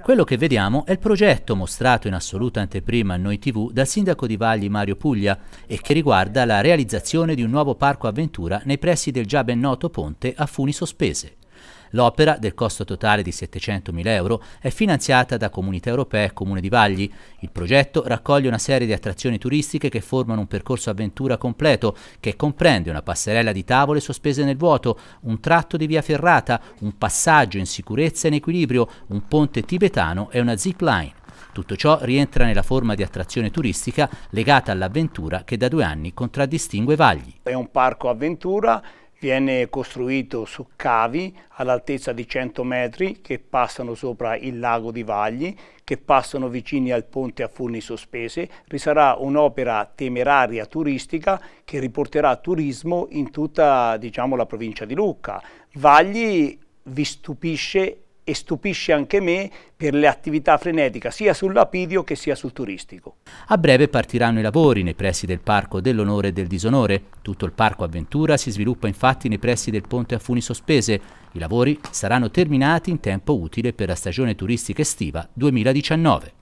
Quello che vediamo è il progetto mostrato in assoluta anteprima a Noi TV dal sindaco di Vagli Mario Puglia e che riguarda la realizzazione di un nuovo parco avventura nei pressi del già ben noto ponte a Funi Sospese. L'opera, del costo totale di 700.000 euro, è finanziata da Comunità Europea e Comune di Vagli. Il progetto raccoglie una serie di attrazioni turistiche che formano un percorso avventura completo, che comprende una passerella di tavole sospese nel vuoto, un tratto di via ferrata, un passaggio in sicurezza e in equilibrio, un ponte tibetano e una zip line. Tutto ciò rientra nella forma di attrazione turistica legata all'avventura che da due anni contraddistingue Vagli. È un parco avventura viene costruito su cavi all'altezza di 100 metri che passano sopra il lago di Vagli, che passano vicini al ponte a Fulni Sospese. Risarà un'opera temeraria turistica che riporterà turismo in tutta diciamo, la provincia di Lucca. Vagli vi stupisce e stupisce anche me per le attività frenetiche sia sull'Apidio che sia sul turistico. A breve partiranno i lavori nei pressi del Parco dell'Onore e del Disonore. Tutto il Parco Avventura si sviluppa infatti nei pressi del ponte a funi sospese. I lavori saranno terminati in tempo utile per la stagione turistica estiva 2019.